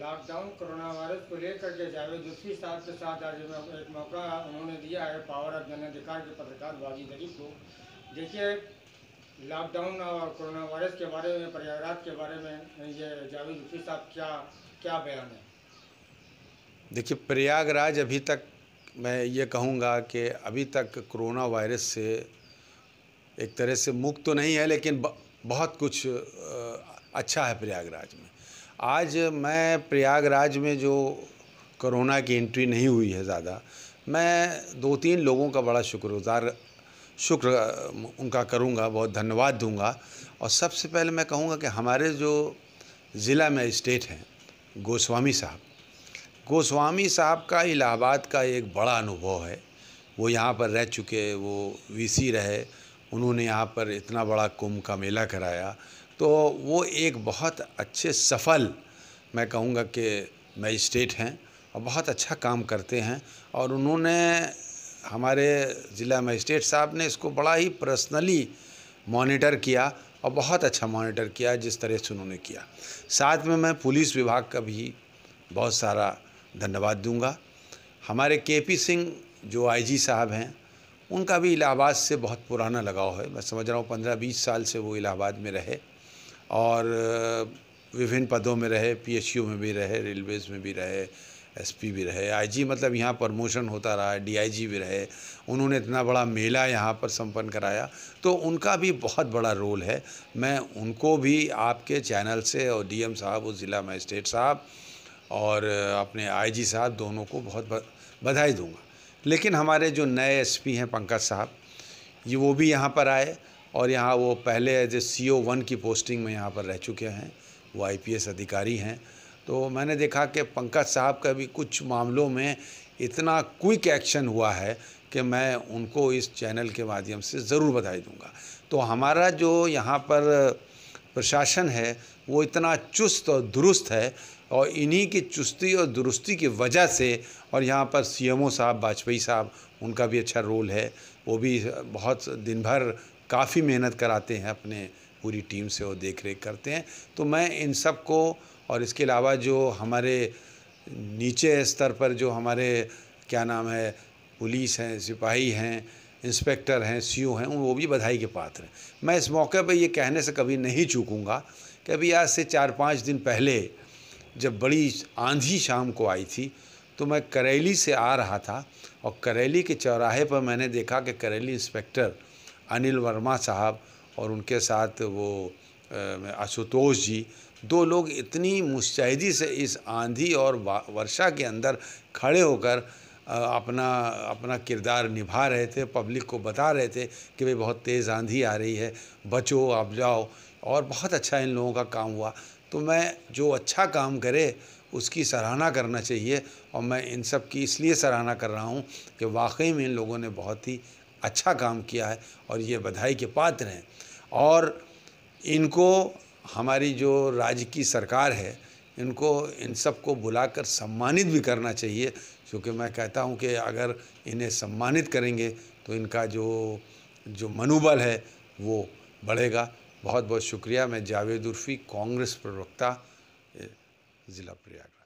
lockdown corona virus को लेकर के जावेद लुत्फी साहब के साथ आज एक मौका उन्होंने दिया है पावर ऑफ जनाधिकार के पत्रकार बाजी अली को देखिए लॉकडाउन और कोरोना वायरस के बारे में प्रयागराज के बारे में ये जावेद लुत्फी साहब क्या क्या बयान है देखिए प्रयागराज अभी तक मैं ये कहूँगा कि अभी तक कोरोना वायरस से एक तरह से मुक्त तो नहीं है लेकिन बहुत कुछ अच्छा है प्रयागराज में आज मैं प्रयागराज में जो कोरोना की एंट्री नहीं हुई है ज़्यादा मैं दो तीन लोगों का बड़ा शुक्रगुजार शुक्र उनका करूँगा बहुत धन्यवाद दूंगा और सबसे पहले मैं कहूँगा कि हमारे जो ज़िला में स्टेट हैं गोस्वामी साहब गोस्वामी साहब का इलाहाबाद का एक बड़ा अनुभव है वो यहाँ पर रह चुके वो वीसी रहे उन्होंने यहाँ पर इतना बड़ा कुंभ का मेला कराया तो वो एक बहुत अच्छे सफल मैं कहूँगा कि मजिस्ट्रेट हैं और बहुत अच्छा काम करते हैं और उन्होंने हमारे ज़िला मजिस्ट्रेट साहब ने इसको बड़ा ही पर्सनली मॉनिटर किया और बहुत अच्छा मॉनिटर किया जिस तरह से उन्होंने किया साथ में मैं पुलिस विभाग का भी बहुत सारा धन्यवाद दूंगा हमारे के पी सिंह जो आईजी साहब हैं उनका भी इलाहाबाद से बहुत पुराना लगाव है मैं समझ रहा हूँ पंद्रह बीस साल से वो इलाहाबाद में रहे और विभिन्न पदों में रहे पीएचयू में भी रहे रेलवेज़ में भी रहे एसपी भी रहे आईजी मतलब यहाँ प्रमोशन होता रहा डीआईजी भी रहे उन्होंने इतना बड़ा मेला यहाँ पर संपन्न कराया तो उनका भी बहुत बड़ा रोल है मैं उनको भी आपके चैनल से और डीएम साहब और ज़िला मजिस्ट्रेट साहब और अपने आईजी साहब दोनों को बहुत बधाई दूंगा लेकिन हमारे जो नए एसपी हैं पंकज साहब ये वो भी यहाँ पर आए और यहाँ वो पहले एज ए सी वन की पोस्टिंग में यहाँ पर रह चुके हैं वो आईपीएस अधिकारी हैं तो मैंने देखा कि पंकज साहब का भी कुछ मामलों में इतना क्विक एक्शन हुआ है कि मैं उनको इस चैनल के माध्यम से ज़रूर बधाई दूंगा तो हमारा जो यहाँ पर प्रशासन है वो इतना चुस्त और दुरुस्त है और इन्हीं की चुस्ती और दुरुस्ती की वजह से और यहाँ पर सीएमओ साहब वाजपेयी साहब उनका भी अच्छा रोल है वो भी बहुत दिन भर काफ़ी मेहनत कराते हैं अपने पूरी टीम से वो देख रेख करते हैं तो मैं इन सब को और इसके अलावा जो हमारे नीचे स्तर पर जो हमारे क्या नाम है पुलिस हैं सिपाही हैं इंस्पेक्टर हैं सी हैं वो भी बधाई के पात्र हैं मैं इस मौके पर ये कहने से कभी नहीं चूकूँगा कि अभी आज से चार पाँच दिन पहले जब बड़ी आंधी शाम को आई थी तो मैं करेली से आ रहा था और करेली के चौराहे पर मैंने देखा कि करेली इंस्पेक्टर अनिल वर्मा साहब और उनके साथ वो आशुतोष जी दो लोग इतनी मुस्तैदी से इस आंधी और वर्षा के अंदर खड़े होकर अपना अपना किरदार निभा रहे थे पब्लिक को बता रहे थे कि भाई बहुत तेज़ आंधी आ रही है बचो आप जाओ और बहुत अच्छा इन लोगों का काम हुआ तो मैं जो अच्छा काम करे उसकी सराहना करना चाहिए और मैं इन सब की इसलिए सराहना कर रहा हूँ कि वाकई में इन लोगों ने बहुत ही अच्छा काम किया है और ये बधाई के पात्र हैं और इनको हमारी जो राज्य की सरकार है इनको इन सबको बुलाकर सम्मानित भी करना चाहिए क्योंकि मैं कहता हूँ कि अगर इन्हें सम्मानित करेंगे तो इनका जो जो मनोबल है वो बढ़ेगा बहुत बहुत शुक्रिया मैं जावेद उर्फी कांग्रेस प्रवक्ता ज़िला प्रयागराज